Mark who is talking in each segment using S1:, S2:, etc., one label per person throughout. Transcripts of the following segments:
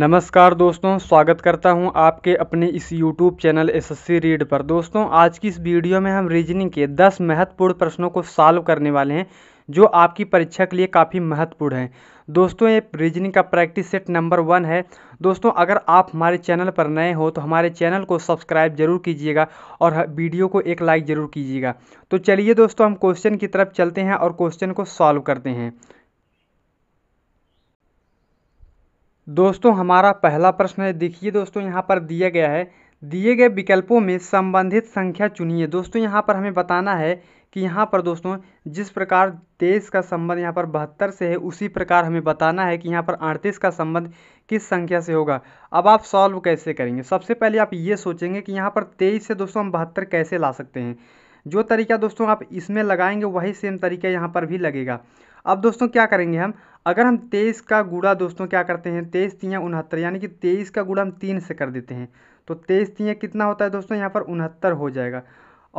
S1: नमस्कार दोस्तों स्वागत करता हूं आपके अपने इस YouTube चैनल एसएससी रीड पर दोस्तों आज की इस वीडियो में हम रीजनिंग के 10 महत्वपूर्ण प्रश्नों को सॉल्व करने वाले हैं जो आपकी परीक्षा के लिए काफ़ी महत्वपूर्ण हैं दोस्तों ये रीजनिंग का प्रैक्टिस सेट नंबर वन है दोस्तों अगर आप हमारे चैनल पर नए हो तो हमारे चैनल को सब्सक्राइब जरूर कीजिएगा और वीडियो को एक लाइक ज़रूर कीजिएगा तो चलिए दोस्तों हम क्वेश्चन की तरफ चलते हैं और क्वेश्चन को सॉल्व करते हैं दोस्तों हमारा पहला प्रश्न है देखिए दोस्तों यहाँ पर दिया गया है दिए गए विकल्पों में संबंधित संख्या चुनिए दोस्तों यहाँ पर हमें बताना है कि यहाँ पर दोस्तों जिस प्रकार तेईस का संबंध यहाँ पर बहत्तर से है उसी प्रकार हमें बताना है कि यहाँ पर अड़तीस का संबंध किस संख्या से होगा अब आप सॉल्व कैसे करेंगे सबसे पहले आप ये सोचेंगे कि यहाँ पर तेईस से दोस्तों हम बहत्तर कैसे ला सकते हैं जो तरीका दोस्तों आप इसमें लगाएंगे वही सेम तरीका यहाँ पर भी लगेगा अब दोस्तों क्या करेंगे हम अगर हम तेईस का गुड़ा दोस्तों क्या करते हैं तेईस तीन उनहत्तर यानी कि तेईस का गुड़ा हम तीन से कर देते हैं तो तेईस तीन कितना होता है दोस्तों यहाँ पर उनहत्तर हो जाएगा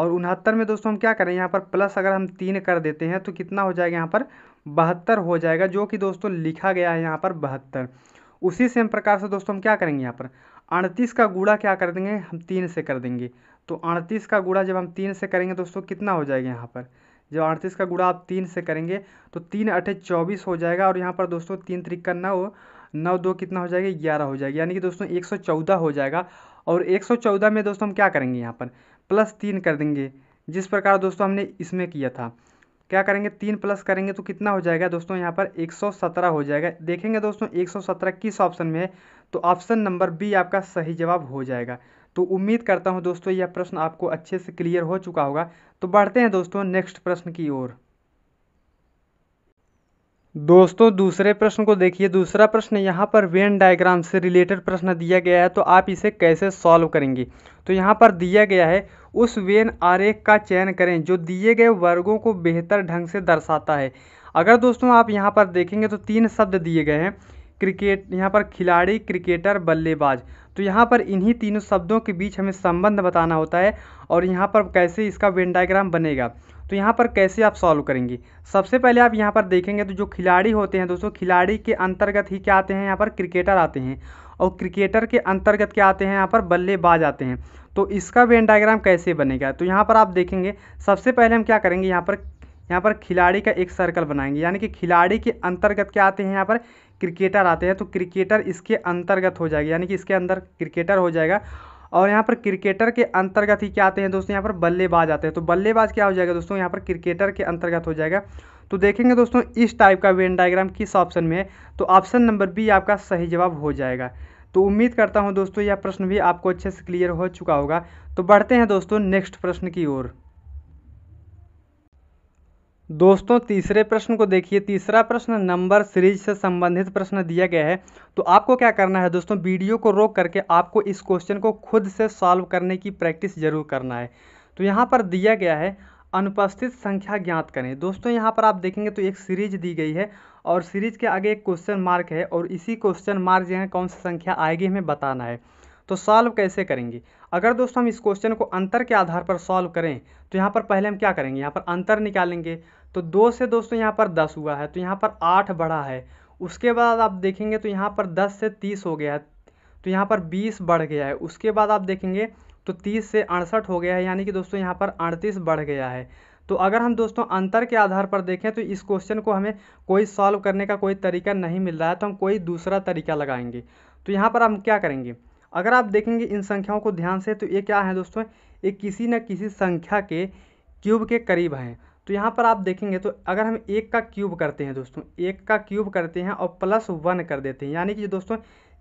S1: और उनहत्तर में दोस्तों हम क्या करें यहाँ पर प्लस अगर हम तीन कर देते हैं तो कितना हो जाएगा यहाँ पर बहत्तर हो जाएगा जो कि दोस्तों लिखा गया है यहाँ पर बहत्तर उसी सेम प्रकार से दोस्तों हम क्या करेंगे यहाँ पर अड़तीस का गुड़ा क्या कर देंगे हम तीन से कर देंगे तो अड़तीस का गुड़ा जब हम तीन से करेंगे दोस्तों कितना हो जाएगा यहाँ पर जब अड़तीस का गुड़ा आप तीन से करेंगे तो तीन अठे चौबीस हो जाएगा और यहाँ पर दोस्तों तीन त्रिक्का नौ नौ दो कितना हो जाएगा ग्यारह हो जाएगा यानी कि दोस्तों एक सौ चौदह हो जाएगा और एक सौ चौदह में दोस्तों हम क्या करेंगे यहाँ पर प्लस तीन कर देंगे जिस प्रकार दोस्तों हमने इसमें किया था क्या करेंगे तीन प्लस करेंगे तो कितना हो जाएगा दोस्तों यहाँ पर सत्रह हो जाएगा देखेंगे दोस्तों सत्रह किस ऑप्शन में है तो ऑप्शन नंबर बी आपका सही जवाब हो जाएगा तो उम्मीद करता हूँ दोस्तों यह प्रश्न आपको अच्छे से क्लियर हो चुका होगा तो बढ़ते हैं दोस्तों नेक्स्ट प्रश्न की ओर दोस्तों दूसरे प्रश्न को देखिए दूसरा प्रश्न यहाँ पर वेन डायग्राम से रिलेटेड प्रश्न दिया गया है तो आप इसे कैसे सॉल्व करेंगे तो यहाँ पर दिया गया है उस वेन आरेख का चयन करें जो दिए गए वर्गों को बेहतर ढंग से दर्शाता है अगर दोस्तों आप यहाँ पर देखेंगे तो तीन शब्द दिए गए हैं क्रिकेट यहाँ पर खिलाड़ी क्रिकेटर बल्लेबाज तो यहाँ पर इन्हीं तीनों शब्दों के बीच हमें संबंध बताना होता है और यहाँ पर कैसे इसका वेन डायग्राम बनेगा तो यहाँ पर कैसे आप सॉल्व करेंगे सबसे पहले आप यहाँ पर देखेंगे तो जो खिलाड़ी होते हैं दोस्तों खिलाड़ी के अंतर्गत ही क्या आते हैं यहाँ पर क्रिकेटर आते हैं और क्रिकेटर के अंतर्गत क्या आते हैं यहाँ पर बल्लेबाज आते हैं तो इसका वेन डायग्राम कैसे बनेगा तो यहाँ पर आप देखेंगे सबसे पहले हम क्या करेंगे यहाँ पर यहाँ पर खिलाड़ी का एक सर्कल बनाएंगे यानी कि खिलाड़ी के अंतर्गत क्या आते हैं यहाँ पर क्रिकेटर आते हैं तो क्रिकेटर इसके अंतर्गत हो जाएगा यानी कि इसके अंदर क्रिकेटर हो जाएगा और यहाँ पर क्रिकेटर के अंतर्गत ही क्या आते हैं दोस्तों यहाँ पर बल्लेबाज आते हैं तो बल्लेबाज क्या हो जाएगा दोस्तों यहाँ पर क्रिकेटर के अंतर्गत हो जाएगा तो देखेंगे दोस्तों इस टाइप का वेन डायग्राम किस ऑप्शन में है तो ऑप्शन नंबर बी आपका सही जवाब हो जाएगा तो उम्मीद करता हूँ दोस्तों यह प्रश्न भी आपको अच्छे से क्लियर हो चुका होगा तो बढ़ते हैं दोस्तों नेक्स्ट प्रश्न की ओर दोस्तों तीसरे प्रश्न को देखिए तीसरा प्रश्न नंबर सीरीज से संबंधित प्रश्न दिया गया है तो आपको क्या करना है दोस्तों वीडियो को रोक करके आपको इस क्वेश्चन को खुद से सॉल्व करने की प्रैक्टिस जरूर करना है तो यहाँ पर दिया गया है अनुपस्थित संख्या ज्ञात करें दोस्तों यहाँ पर आप देखेंगे तो एक सीरीज दी गई है और सीरीज के आगे एक क्वेश्चन मार्क है और इसी क्वेश्चन मार्क जो है कौन सी संख्या आएगी हमें बताना है तो सॉल्व कैसे करेंगे अगर दोस्तों हम इस क्वेश्चन को अंतर के आधार पर सॉल्व करें तो यहाँ पर पहले हम क्या करेंगे यहाँ पर अंतर निकालेंगे तो दो से दोस्तों यहाँ पर दस हुआ है तो यहाँ पर आठ बढ़ा है उसके बाद आप देखेंगे तो यहाँ पर दस से तीस हो गया है तो यहाँ पर बीस बढ़ गया है उसके बाद आप देखेंगे तो तीस से अड़सठ हो गया है यानी कि दोस्तों यहाँ पर अड़तीस बढ़ गया है तो अगर हम दोस्तों अंतर के आधार पर देखें तो इस क्वेश्चन को हमें कोई सॉल्व करने का कोई तरीका नहीं मिल रहा है तो हम कोई दूसरा तरीका लगाएंगे तो यहाँ पर हम क्या करेंगे अगर आप देखेंगे इन संख्याओं को ध्यान से तो ये क्या है दोस्तों ये किसी न किसी संख्या के क्यूब के करीब हैं तो यहाँ पर आप देखेंगे तो अगर हम एक का क्यूब करते हैं दोस्तों एक का क्यूब करते हैं और प्लस वन कर देते हैं यानी कि दोस्तों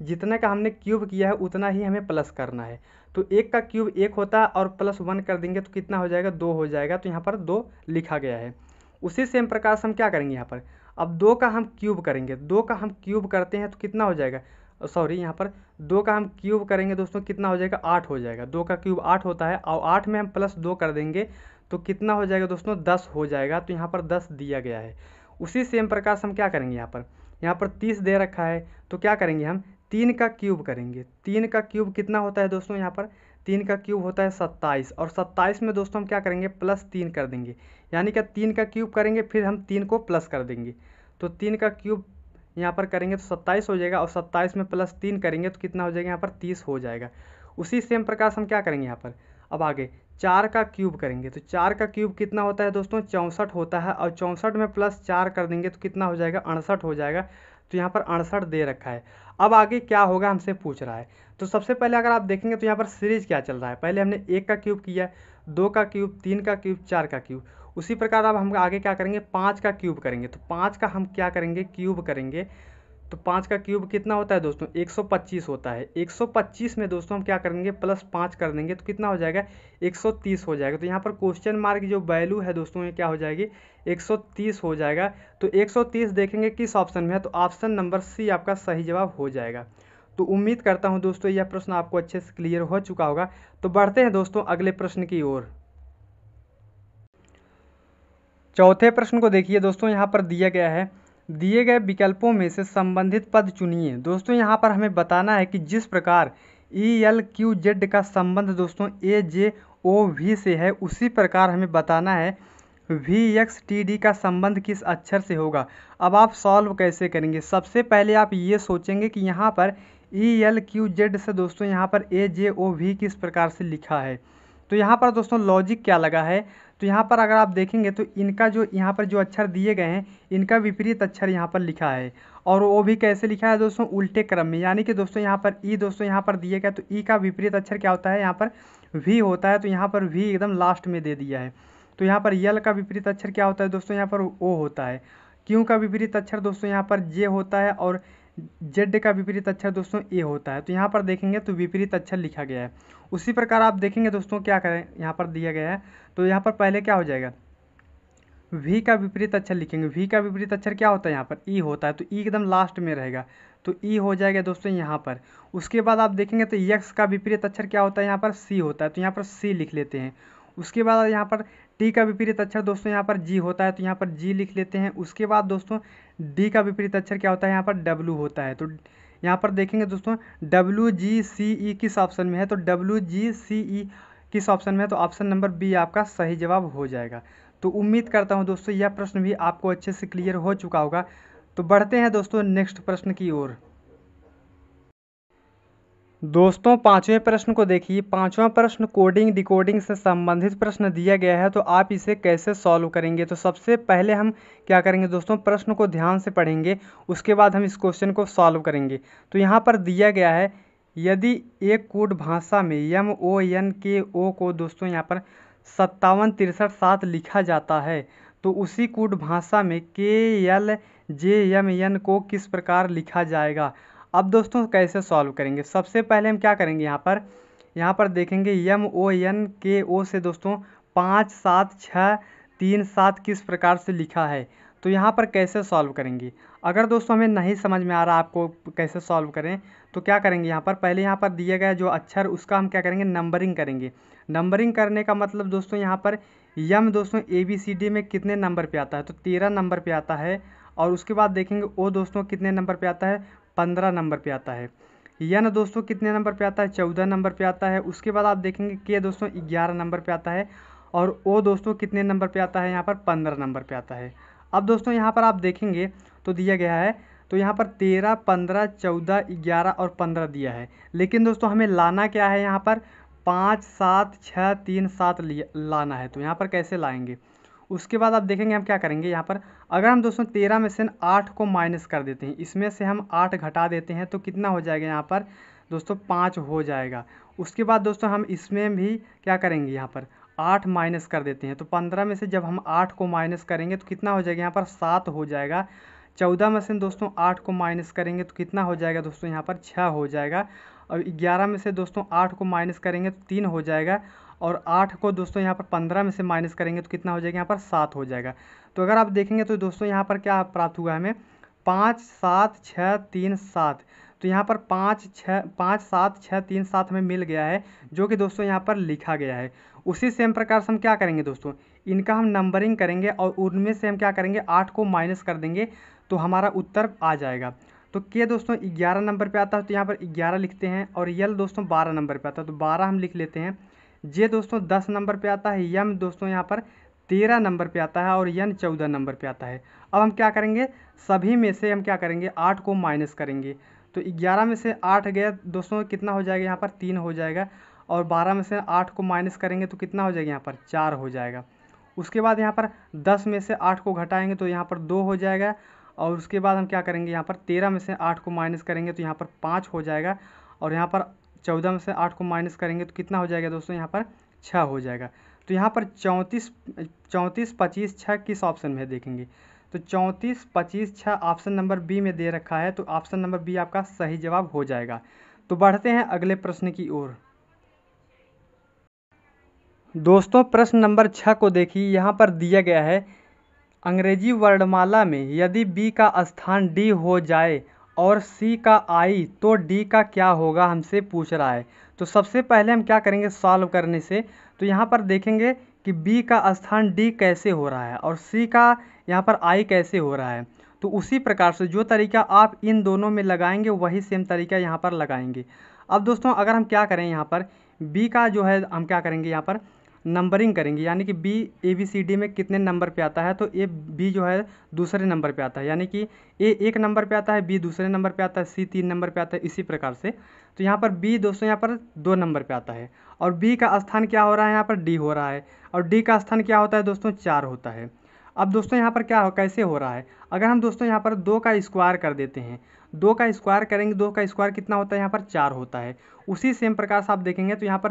S1: जितने का हमने क्यूब किया है उतना ही हमें प्लस करना है तो एक का क्यूब एक होता है और प्लस वन कर देंगे तो कितना हो जाएगा दो हो जाएगा तो यहाँ पर दो लिखा गया है उसी सेम प्रकार से हम क्या करेंगे यहाँ पर अब दो का हम क्यूब करेंगे दो का हम क्यूब करते हैं तो कितना हो जाएगा सॉरी यहाँ पर दो का हम क्यूब करेंगे दोस्तों कितना हो जाएगा आठ हो जाएगा दो का क्यूब आठ होता है और आठ में हम प्लस दो कर देंगे तो कितना हो जाएगा दोस्तों दस हो जाएगा तो यहाँ पर दस दिया गया है उसी सेम प्रकार से हम क्या करेंगे यहाँ पर यहाँ पर तीस दे रखा है तो क्या करेंगे हम तीन का क्यूब करेंगे तीन का क्यूब कितना होता है दोस्तों यहाँ पर तीन का क्यूब होता है सत्ताईस और सत्ताईस में दोस्तों हम क्या करेंगे प्लस तीन कर देंगे यानी कि तीन का क्यूब करेंगे फिर हम तीन को प्लस कर देंगे तो तीन का क्यूब यहाँ पर करेंगे तो सत्ताईस हो जाएगा और सत्ताईस में प्लस तीन करेंगे तो कितना हो जाएगा यहाँ पर तीस हो जाएगा उसी सेम प्रकार से हम क्या करेंगे यहाँ पर अब आगे चार का क्यूब करेंगे तो चार का क्यूब कितना होता है दोस्तों चौंसठ होता है और चौंसठ में प्लस चार कर देंगे तो कितना हो जाएगा अड़सठ हो जाएगा तो यहाँ पर अड़सठ दे रखा है अब आगे क्या होगा हमसे पूछ रहा है तो सबसे पहले अगर आप देखेंगे तो यहाँ पर सीरीज क्या चल रहा है पहले हमने एक का क्यूब किया दो का क्यूब तीन का क्यूब चार का क्यूब उसी प्रकार अब हम आगे क्या करेंगे पाँच का क्यूब करेंगे तो पाँच का हम क्या करेंगे क्यूब करेंगे तो पाँच का क्यूब कितना होता है दोस्तों 125 होता है 125 में दोस्तों हम क्या करेंगे प्लस पाँच कर देंगे तो कितना हो जाएगा 130 हो जाएगा तो यहाँ पर क्वेश्चन मार्क जो वैल्यू है दोस्तों ये क्या हो जाएगी 130 हो जाएगा तो 130 देखेंगे किस ऑप्शन में है तो ऑप्शन नंबर सी आपका सही जवाब हो जाएगा तो उम्मीद करता हूँ दोस्तों यह प्रश्न आपको अच्छे से क्लियर हो चुका होगा तो बढ़ते हैं दोस्तों अगले प्रश्न की ओर चौथे प्रश्न को देखिए दोस्तों यहाँ पर दिया गया है दिए गए विकल्पों में से संबंधित पद चुनिए दोस्तों यहाँ पर हमें बताना है कि जिस प्रकार ई एल क्यू जेड का संबंध दोस्तों ए जे ओ वी से है उसी प्रकार हमें बताना है वी एक्स टी डी का संबंध किस अक्षर से होगा अब आप सॉल्व कैसे करेंगे सबसे पहले आप ये सोचेंगे कि यहाँ पर ई एल क्यू जेड से दोस्तों यहाँ पर ए जे ओ वी किस प्रकार से लिखा है तो यहाँ पर दोस्तों लॉजिक क्या लगा है तो यहाँ पर अगर आप देखेंगे तो इनका जो यहाँ पर जो अक्षर दिए गए हैं इनका विपरीत अक्षर यहाँ पर लिखा है और वो भी कैसे लिखा है दोस्तों उल्टे क्रम में यानी कि दोस्तों यहाँ पर ई दोस्तों यहाँ पर दिए गए तो ई का विपरीत अक्षर क्या होता है यहाँ पर वी होता है तो यहाँ पर वी एकदम लास्ट में दे दिया है तो यहाँ पर यल का विपरीत अक्षर क्या होता है दोस्तों यहाँ पर ओ होता है क्यों का विपरीत अक्षर दोस्तों यहाँ पर जे होता है और जेड का विपरीत अक्षर दोस्तों ए होता है तो यहाँ पर देखेंगे तो विपरीत अक्षर लिखा गया है उसी प्रकार आप देखेंगे दोस्तों क्या करें यहाँ पर दिया गया है तो यहाँ पर पहले क्या हो जाएगा वी का विपरीत अक्षर लिखेंगे वी का विपरीत अक्षर क्या होता है यहाँ पर ई e होता है तो ई e एकदम लास्ट में रहेगा तो ई e हो जाएगा दोस्तों यहाँ पर उसके बाद आप देखेंगे तो यक्स का विपरीत अक्षर क्या होता है यहाँ पर सी होता है तो यहाँ पर सी लिख लेते हैं उसके बाद यहाँ पर टी का विपरीत अक्षर दोस्तों यहाँ पर जी होता है तो यहाँ पर जी लिख लेते हैं उसके बाद दोस्तों डी का विपरीत अक्षर क्या होता है यहाँ पर डब्लू होता है तो यहाँ पर देखेंगे दोस्तों डब्लू जी सी ई किस ऑप्शन में है तो डब्लू जी सी ई किस ऑप्शन में है तो ऑप्शन नंबर बी आपका सही जवाब हो जाएगा तो उम्मीद करता हूँ दोस्तों यह प्रश्न भी आपको अच्छे से क्लियर हो चुका होगा तो बढ़ते हैं दोस्तों नेक्स्ट प्रश्न की ओर दोस्तों पांचवें प्रश्न को देखिए पांचवा प्रश्न कोडिंग डिकोडिंग से संबंधित प्रश्न दिया गया है तो आप इसे कैसे सॉल्व करेंगे तो सबसे पहले हम क्या करेंगे दोस्तों प्रश्न को ध्यान से पढ़ेंगे उसके बाद हम इस क्वेश्चन को सॉल्व करेंगे तो यहाँ पर दिया गया है यदि एक कोड भाषा में यम ओ एन के ओ को दोस्तों यहाँ पर सत्तावन तिरसठ सात लिखा जाता है तो उसी कूट भाषा में के एल जे एम एन को किस प्रकार लिखा जाएगा अब दोस्तों कैसे सॉल्व करेंगे सबसे पहले हम क्या करेंगे यहाँ पर यहाँ पर देखेंगे यम ओ एन के ओ से दोस्तों पाँच सात छः तीन सात किस प्रकार से लिखा है तो यहाँ पर कैसे सॉल्व करेंगे अगर दोस्तों हमें नहीं समझ में आ रहा आपको कैसे सॉल्व करें तो क्या करेंगे यहाँ पर पहले यहाँ पर दिया गया जो अक्षर उसका हम क्या करेंगे नंबरिंग करेंगे नंबरिंग करने का मतलब दोस्तों यहाँ पर यम दोस्तों ए बी सी डी में कितने नंबर पे आता है तो तेरह नंबर पे आता है और उसके बाद देखेंगे ओ दोस्तों कितने नंबर पे आता है पंद्रह नंबर पे आता है यन दोस्तों कितने नंबर पे आता है चौदह नंबर पे आता है उसके बाद आप देखेंगे के दोस्तों ग्यारह नंबर पे आता है और ओ दोस्तों कितने नंबर पे आता है यहाँ पर पंद्रह नंबर पे आता है अब दोस्तों यहाँ पर आप देखेंगे तो दिया गया है तो यहाँ पर तेरह पंद्रह चौदह ग्यारह और पंद्रह दिया है लेकिन दोस्तों हमें लाना क्या है यहाँ पर पाँच सात छः तीन सात लाना है तो यहाँ पर कैसे लाएँगे उसके बाद आप देखेंगे हम क्या करेंगे यहाँ पर अगर हम दोस्तों तेरह में से आठ को माइनस कर देते हैं इसमें से हम आठ घटा देते हैं तो कितना हो जाएगा यहाँ पर दोस्तों पाँच हो जाएगा उसके बाद दोस्तों हम इसमें भी क्या करेंगे यहाँ पर आठ माइनस कर देते हैं तो पंद्रह में से जब हम आठ को माइनस करेंगे तो कितना हो जाएगा यहाँ पर सात हो जाएगा चौदह में से दोस्तों आठ को माइनस करेंगे तो कितना हो जाएगा दोस्तों यहाँ पर छः हो जाएगा और ग्यारह में से दोस्तों आठ को माइनस करेंगे तो तीन हो जाएगा और आठ को दोस्तों यहाँ पर पंद्रह में से माइनस करेंगे तो कितना हो जाएगा यहाँ पर सात हो जाएगा तो अगर आप देखेंगे तो दोस्तों यहाँ पर क्या प्राप्त हुआ हमें पाँच सात छः तीन सात तो यहाँ पर पाँच छः पाँच सात छः तीन सात हमें मिल गया है जो कि दोस्तों यहाँ पर लिखा गया है उसी सेम प्रकार से हम क्या करेंगे दोस्तों इनका हम नंबरिंग करेंगे और उनमें से हम क्या करेंगे आठ को माइनस कर देंगे तो हमारा उत्तर आ जाएगा तो के दोस्तों ग्यारह नंबर पे आता है तो यहाँ पर ग्यारह लिखते हैं और यल दोस्तों बारह नंबर पर आता है तो बारह हम लिख लेते हैं जे दोस्तों दस नंबर पे आता है यम दोस्तों यहाँ पर तेरह नंबर पे आता है और यन चौदह नंबर पे आता है अब हम क्या करेंगे सभी में से हम क्या करेंगे आठ को माइनस करेंगे तो ग्यारह में से आठ गया दोस्तों कितना हो जाएगा यहाँ पर तीन हो जाएगा और बारह में से आठ को माइनस करेंगे तो कितना हो जाएगा यहाँ पर चार हो जाएगा उसके बाद यहाँ पर दस में से आठ को घटाएंगे तो यहाँ पर दो हो जाएगा और उसके बाद हम क्या करेंगे यहाँ पर तेरह में से आठ को माइनस करेंगे तो यहाँ पर पाँच हो जाएगा और यहाँ पर चौदह में से आठ को माइनस करेंगे तो कितना हो जाएगा दोस्तों यहाँ पर छः हो जाएगा तो यहाँ पर चौंतीस चौंतीस पच्चीस छः किस ऑप्शन में देखेंगे तो चौंतीस पच्चीस छः ऑप्शन नंबर बी में दे रखा है तो ऑप्शन नंबर बी आपका सही जवाब हो जाएगा तो बढ़ते हैं अगले प्रश्न की ओर दोस्तों प्रश्न नंबर छः को देखिए यहाँ पर दिया गया है अंग्रेजी वर्णमाला में यदि बी का स्थान डी हो जाए और सी का आई तो डी का क्या होगा हमसे पूछ रहा है तो सबसे पहले हम क्या करेंगे सॉल्व करने से तो यहाँ पर देखेंगे कि बी का स्थान डी कैसे हो रहा है और सी का यहाँ पर आई कैसे हो रहा है तो उसी प्रकार से जो तरीका आप इन दोनों में लगाएंगे वही सेम तरीका यहाँ पर लगाएंगे अब दोस्तों अगर हम क्या करें यहाँ पर बी का जो है हम क्या करेंगे यहाँ पर नंबरिंग करेंगे यानी कि B A B C D में कितने नंबर पे आता है तो ए बी जो है दूसरे नंबर पे आता है यानी कि ए एक नंबर पे आता है बी दूसरे नंबर पे आता है सी तीन नंबर पे आता है इसी प्रकार से तो यहाँ पर बी दोस्तों यहाँ पर दो नंबर पे आता है और बी का स्थान क्या हो रहा है यहाँ पर डी हो रहा है और डी का स्थान क्या होता है दोस्तों चार होता है अब दोस्तों यहाँ पर क्या हो कैसे हो रहा है अगर हम दोस्तों यहाँ पर दो का स्क्वायर कर देते हैं दो का स्क्वायर करेंगे दो का स्क्वायर कितना होता है यहाँ पर चार होता है उसी सेम प्रकार से आप देखेंगे तो यहाँ पर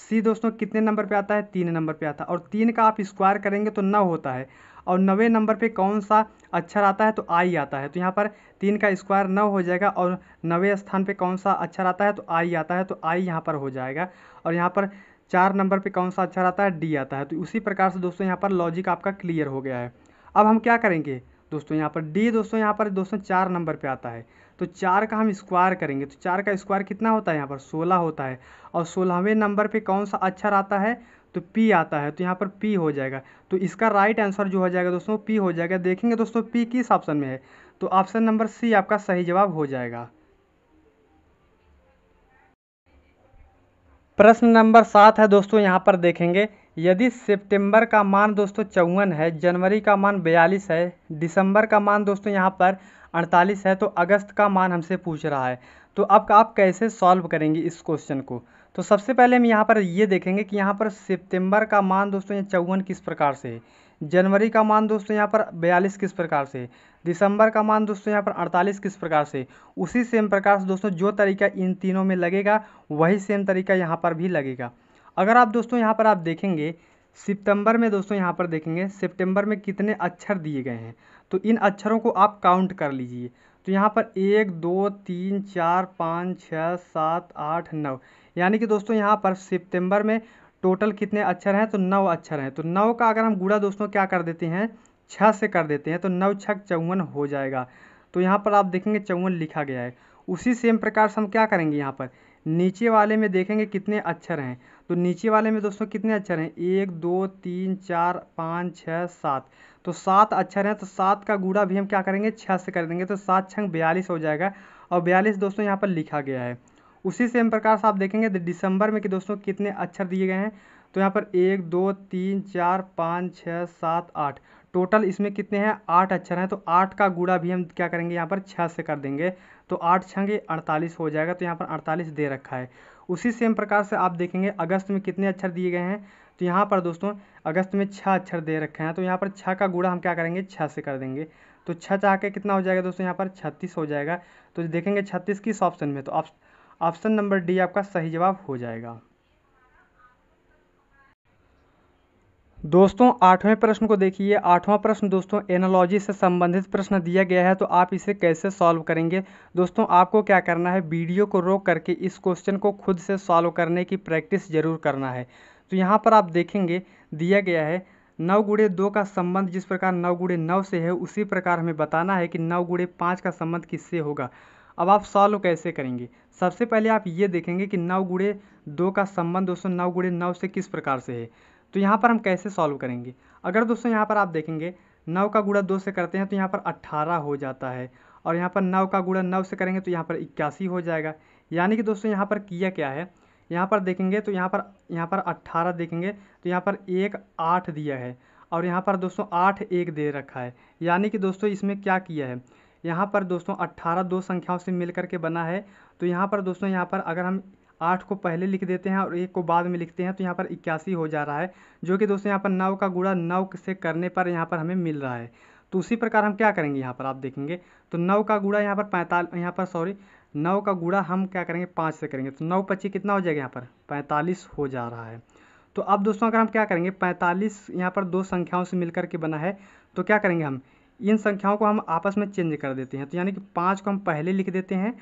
S1: सी दोस्तों कितने नंबर पे आता है तीन नंबर पे आता है और तीन का आप स्क्वायर करेंगे तो नौ होता है और नवे नंबर पे कौन सा अक्षर आता है तो आई आता है तो यहाँ पर तीन का स्क्वायर नौ हो जाएगा और नवे स्थान पे कौन सा अक्षर आता है तो आई आता है तो आई यहाँ पर हो जाएगा और यहाँ पर चार नंबर पे कौन सा अक्षर आता है डी आता है तो उसी प्रकार से दोस्तों यहाँ पर लॉजिक आपका क्लियर हो गया है अब हम क्या करेंगे दोस्तों यहाँ पर डी दोस्तों यहाँ पर दोस्तों चार नंबर पे आता है तो चार का हम स्क्वायर करेंगे तो चार का स्क्वायर कितना होता है यहाँ पर सोलह होता है और सोलहवें नंबर पे कौन सा अक्षर आता है तो पी आता है तो यहाँ पर पी हो जाएगा तो इसका राइट आंसर जो हो जाएगा दोस्तों पी हो जाएगा देखेंगे दोस्तों पी किस ऑप्शन में है तो ऑप्शन नंबर सी आपका सही जवाब हो जाएगा प्रश्न नंबर सात है दोस्तों यहाँ पर देखेंगे यदि सितंबर का मान दोस्तों चौवन है जनवरी का मान बयालीस है दिसंबर का मान दोस्तों यहाँ पर अड़तालीस है तो अगस्त का मान हमसे पूछ रहा है तो अब आप कैसे सॉल्व करेंगे इस क्वेश्चन को तो सबसे पहले हम यहाँ पर ये देखेंगे कि यहाँ पर सितंबर का मान दोस्तों यहाँ चौवन किस प्रकार से है जनवरी का मान दोस्तों यहाँ पर बयालीस किस प्रकार से दिसंबर का मान दोस्तों यहाँ पर अड़तालीस किस प्रकार से उसी सेम प्रकार से दोस्तों जो तरीका इन तीनों में लगेगा वही सेम तरीका यहाँ पर भी लगेगा अगर आप दोस्तों यहाँ पर आप देखेंगे सितंबर में दोस्तों यहाँ पर देखेंगे सितंबर में कितने अक्षर दिए गए हैं तो इन अक्षरों को आप काउंट कर लीजिए तो यहाँ पर एक दो तीन चार पाँच छः सात आठ नौ यानी कि दोस्तों यहाँ पर सितंबर में टोटल कितने अक्षर हैं तो नौ अक्षर हैं तो नौ का अगर हम गुड़ा दोस्तों क्या कर देते हैं छः से कर देते हैं तो नौ छः चौवन हो जाएगा तो यहाँ पर आप देखेंगे चौवन लिखा गया है उसी सेम प्रकार से हम क्या करेंगे यहाँ पर नीचे वाले में देखेंगे कितने अक्षर हैं तो नीचे वाले में दोस्तों कितने अक्षर हैं एक दो तीन चार पाँच छः सात तो सात अक्षर हैं तो सात का गुड़ा भी हम क्या करेंगे छः से कर देंगे तो सात छंग बयालीस हो जाएगा और बयालीस दोस्तों यहाँ पर लिखा गया है उसी सेम प्रकार से आप देखेंगे दिसंबर में कि दोस्तों कितने अक्षर दिए गए हैं तो यहाँ पर एक दो तीन चार पाँच छः सात आठ टोटल इसमें कितने हैं आठ अक्षर हैं तो आठ का गुड़ा भी हम क्या करेंगे यहाँ पर छः से कर देंगे तो आठ छंगे अड़तालीस हो जाएगा तो यहाँ पर अड़तालीस दे रखा है उसी सेम प्रकार से आप देखेंगे अगस्त में कितने अक्षर दिए गए हैं तो यहाँ पर दोस्तों अगस्त में छः अक्षर दे रखे हैं तो यहाँ पर छः का गुड़ा हम क्या करेंगे छः से कर देंगे तो छः चाह के कितना हो जाएगा दोस्तों यहाँ पर छत्तीस हो जाएगा तो देखेंगे छत्तीस किस ऑप्शन में तो ऑप्शन नंबर डी आपका सही जवाब हो जाएगा दोस्तों आठवें प्रश्न को देखिए आठवां प्रश्न दोस्तों एनोलॉजी से संबंधित प्रश्न दिया गया है तो आप इसे कैसे सॉल्व करेंगे दोस्तों आपको क्या करना है वीडियो को रोक करके इस क्वेश्चन को खुद से सॉल्व करने की प्रैक्टिस जरूर करना है तो यहाँ पर आप देखेंगे दिया गया है नौ गुड़े दो का संबंध जिस प्रकार नौ गुड़े नौ से है उसी प्रकार हमें बताना है कि नौ गुड़े पाँच का संबंध किससे होगा अब आप सॉल्व कैसे करेंगे सबसे पहले आप ये देखेंगे कि नौ गुड़े दो का संबंध दोस्तों नौ गुड़े नौ से किस प्रकार से है तो यहाँ पर हम कैसे सॉल्व करेंगे अगर दोस्तों यहाँ पर आप देखेंगे नौ का गुड़ा दो से करते हैं तो यहाँ पर अट्ठारह हो जाता है और यहाँ पर नौ का गुड़ा नौ से करेंगे तो यहाँ पर इक्यासी हो जाएगा यानी कि दोस्तों यहाँ पर किया क्या है यहाँ पर देखेंगे तो यहाँ पर यहाँ पर अट्ठारह देखेंगे तो यहाँ पर एक आठ दिया है और यहाँ पर दोस्तों आठ एक दे रखा है यानी कि दोस्तों इसमें क्या किया है यहाँ पर दोस्तों अट्ठारह दो संख्याओं से मिल करके बना है तो यहाँ पर दोस्तों यहाँ पर अगर हम आठ को पहले लिख देते हैं और एक को बाद में लिखते हैं तो यहाँ पर इक्यासी हो जा रहा है जो कि दोस्तों यहाँ पर नौ का गुड़ा नौ से करने पर यहाँ पर हमें मिल रहा है तो उसी प्रकार हम क्या करेंगे यहाँ पर आप देखेंगे तो नौ का गुड़ा यहाँ पर पैंतालीस यहाँ पर सॉरी नौ का गुड़ा हम क्या करेंगे पाँच से करेंगे तो नौ पच्चीस कितना हो जाएगा यहाँ पर पैंतालीस हो जा रहा है तो अब दोस्तों अगर हम क्या करेंगे पैंतालीस यहाँ पर दो संख्याओं से मिलकर के बना है तो क्या करेंगे हम इन संख्याओं को हम आपस में चेंज कर देते हैं तो यानी कि पाँच को हम पहले लिख देते हैं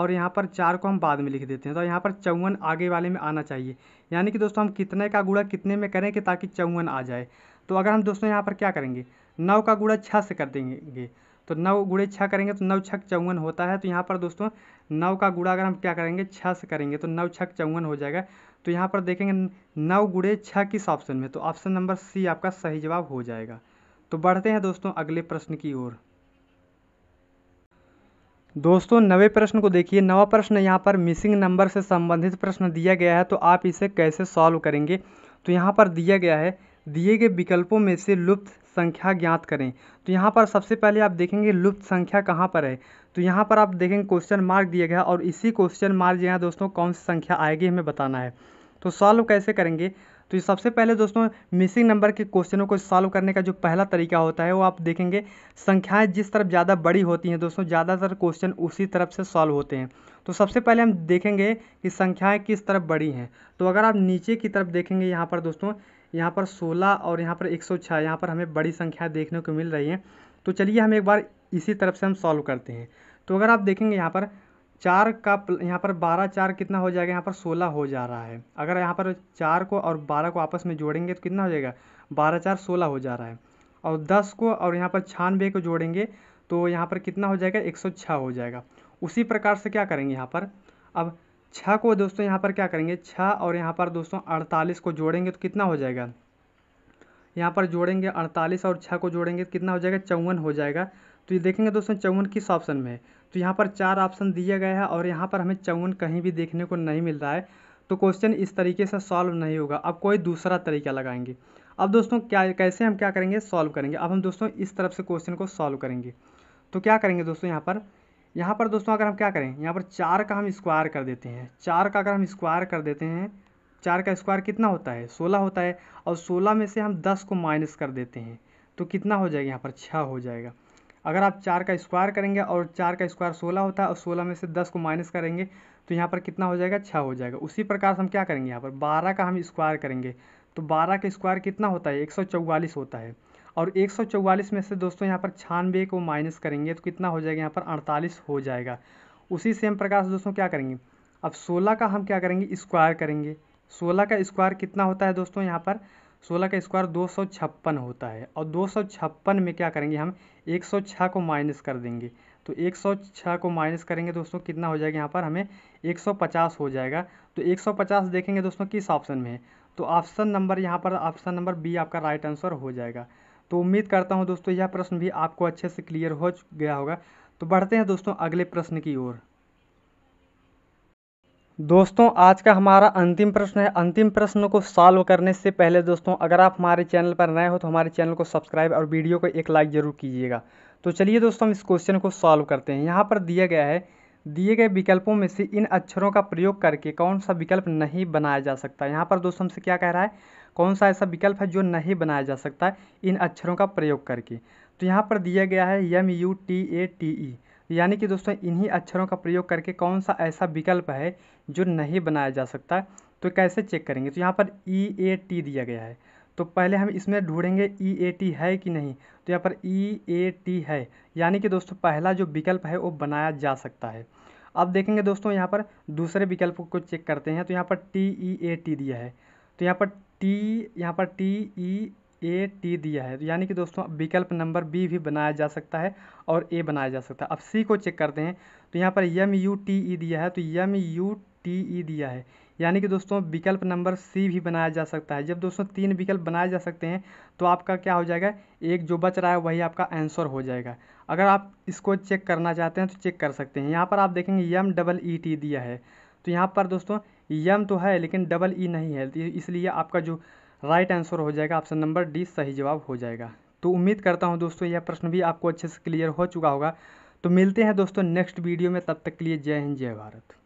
S1: और यहाँ पर चार को हम बाद में लिख देते हैं तो यहाँ पर चौवन आगे वाले में आना चाहिए यानी कि दोस्तों हम कितने का गुड़ा कितने में करें कि ताकि चौवन आ जाए तो अगर हम दोस्तों यहाँ पर क्या करेंगे नौ का गुड़ा छः से कर देंगे तो नौ गुड़े छः करेंगे तो नौ छक चौवन होता है तो यहाँ पर दोस्तों नौ का गुड़ा अगर हम क्या करेंगे छः से करेंगे तो नौ छक चौवन हो जाएगा तो यहाँ पर देखेंगे नौ गुड़े छः किस ऑप्शन में तो ऑप्शन नंबर सी आपका सही जवाब हो जाएगा तो बढ़ते हैं दोस्तों अगले प्रश्न की ओर दोस्तों नवे प्रश्न को देखिए नवा प्रश्न यहाँ पर मिसिंग नंबर से संबंधित प्रश्न दिया गया है तो आप इसे कैसे सॉल्व करेंगे तो यहाँ पर दिया गया है दिए गए विकल्पों में से लुप्त संख्या ज्ञात करें तो यहाँ पर सबसे पहले आप देखेंगे लुप्त संख्या कहाँ पर है तो यहाँ पर आप देखेंगे क्वेश्चन मार्क दिया गया और इसी क्वेश्चन मार्क जो है दोस्तों कौन सी संख्या आएगी हमें बताना है तो सॉल्व कैसे करेंगे तो सबसे पहले दोस्तों मिसिंग नंबर के क्वेश्चनों को सॉल्व करने का जो पहला तरीका होता है वो आप देखेंगे संख्याएं जिस तरफ ज़्यादा बड़ी होती हैं दोस्तों ज़्यादातर क्वेश्चन उसी तरफ से सॉल्व होते हैं तो सबसे पहले हम देखेंगे कि संख्याएं किस तरफ बड़ी हैं तो अगर आप नीचे की तरफ देखेंगे यहाँ पर दोस्तों यहाँ पर सोलह और यहाँ पर एक यहाँ पर हमें बड़ी संख्या देखने को मिल रही है तो चलिए हम एक बार इसी तरफ से हम सॉल्व करते हैं तो अगर आप देखेंगे यहाँ पर चार का यहाँ पर बारह चार कितना हो जाएगा यहाँ पर सोलह हो जा रहा है अगर यहाँ पर चार को और बारह को आपस में जोड़ेंगे तो कितना हो जाएगा बारह चार सोलह हो जा रहा है और दस को और यहाँ पर छानबे को जोड़ेंगे तो यहाँ पर कितना हो जाएगा एक सौ छः हो जाएगा उसी प्रकार से क्या करेंगे यहाँ पर अब छः को दोस्तों यहाँ पर क्या करेंगे छः और यहाँ पर दोस्तों अड़तालीस को जोड़ेंगे तो कितना हो जाएगा यहाँ पर जोड़ेंगे अड़तालीस और छः को जोड़ेंगे तो कितना हो जाएगा चौवन हो जाएगा तो ये देखेंगे दोस्तों चौवन किस ऑप्शन में है तो यहाँ पर चार ऑप्शन दिया गया है और यहाँ पर हमें चौवन कहीं भी देखने को नहीं मिल रहा है तो क्वेश्चन इस तरीके से सॉल्व नहीं होगा अब कोई दूसरा तरीका लगाएंगे अब दोस्तों क्या कैसे हम क्या करेंगे सॉल्व करेंगे अब हम दोस्तों इस तरफ से क्वेश्चन को सॉल्व करेंगे तो क्या करेंगे दोस्तों यहाँ पर यहाँ पर दोस्तों अगर हम क्या करें यहाँ पर चार का हम स्क्वायर कर देते हैं चार का अगर हम स्क्वायर कर देते हैं चार का स्क्वायर कितना होता है सोलह होता है और सोलह में से हम दस को माइनस कर देते हैं तो कितना हो जाएगा यहाँ पर छः हो जाएगा अगर आप चार का स्क्वायर करेंगे और चार का स्क्वायर सोलह होता है और सोलह में से दस को माइनस करेंगे तो यहाँ पर कितना हो जाएगा छः हो जाएगा उसी प्रकार से हम क्या करेंगे यहाँ पर बारह का हम स्क्वायर करेंगे तो बारह का स्क्वायर कितना होता है एक होता है और एक में से दोस्तों यहाँ पर छानबे को माइनस करेंगे तो कितना हो जाएगा यहाँ पर अड़तालीस हो जाएगा उसी सेम प्रकार से दोस्तों क्या करेंगे अब सोलह का हम क्या करेंगे स्क्वायर करेंगे सोलह का स्क्वायर कितना होता है दोस्तों यहाँ पर सोलह का स्क्वायर दो सौ छप्पन होता है और दो सौ छप्पन में क्या करेंगे हम एक सौ छः को माइनस कर देंगे तो एक सौ छः को माइनस करेंगे दोस्तों कितना हो जाएगा यहाँ पर हमें एक सौ पचास हो जाएगा तो एक सौ पचास देखेंगे दोस्तों किस ऑप्शन में है तो ऑप्शन नंबर यहाँ पर ऑप्शन नंबर बी आपका राइट आंसर हो जाएगा तो उम्मीद करता हूँ दोस्तों यह प्रश्न भी आपको अच्छे से क्लियर हो गया होगा तो बढ़ते हैं दोस्तों अगले प्रश्न की ओर दोस्तों आज का हमारा अंतिम प्रश्न है अंतिम प्रश्न को सॉल्व करने से पहले दोस्तों अगर आप हमारे चैनल पर नए हो तो हमारे चैनल को सब्सक्राइब और वीडियो को एक लाइक ज़रूर कीजिएगा तो चलिए दोस्तों हम इस क्वेश्चन को सॉल्व करते हैं यहाँ पर दिया गया है दिए गए विकल्पों में से इन अक्षरों का प्रयोग करके कौन सा विकल्प नहीं बनाया जा सकता यहाँ पर दोस्तों हमसे क्या कह रहा है कौन सा ऐसा विकल्प है जो नहीं बनाया जा सकता इन अक्षरों का प्रयोग करके तो यहाँ पर दिया गया है M U T A T E यानी कि दोस्तों इन्हीं अक्षरों का प्रयोग करके कौन सा ऐसा विकल्प है जो नहीं बनाया जा सकता तो कैसे चेक करेंगे तो यहाँ पर ई ए टी दिया गया है तो पहले हम इसमें ढूंढेंगे ई ए टी है कि नहीं तो यहाँ पर ई ए टी है यानी कि दोस्तों पहला जो विकल्प है वो बनाया जा सकता है अब देखेंगे दोस्तों यहाँ पर दूसरे विकल्प को चेक करते हैं तो यहाँ पर टी ई ए टी दिया है तो यहाँ पर टी यहाँ पर T E e A T दिया है तो यानी कि दोस्तों विकल्प नंबर बी भी बनाया जा सकता है और ए बनाया जा सकता है अब सी को चेक करते हैं तो यहाँ पर यम यू टी ई दिया है तो यम यू टी ई दिया है यानी कि दोस्तों विकल्प नंबर सी भी बनाया जा सकता है जब दोस्तों तीन विकल्प बनाए जा सकते हैं तो आपका क्या हो जाएगा एक जो बच रहा है वही आपका आंसर हो जाएगा अगर आप इसको चेक करना चाहते हैं तो चेक कर सकते हैं यहाँ पर आप देखेंगे यम डबल ई टी दिया है तो यहाँ पर दोस्तों यम तो है लेकिन डबल ई नहीं है तो इसलिए आपका जो राइट आंसर हो जाएगा ऑप्शन नंबर डी सही जवाब हो जाएगा तो उम्मीद करता हूँ दोस्तों यह प्रश्न भी आपको अच्छे से क्लियर हो चुका होगा तो मिलते हैं दोस्तों नेक्स्ट वीडियो में तब तक के लिए जय हिंद जय भारत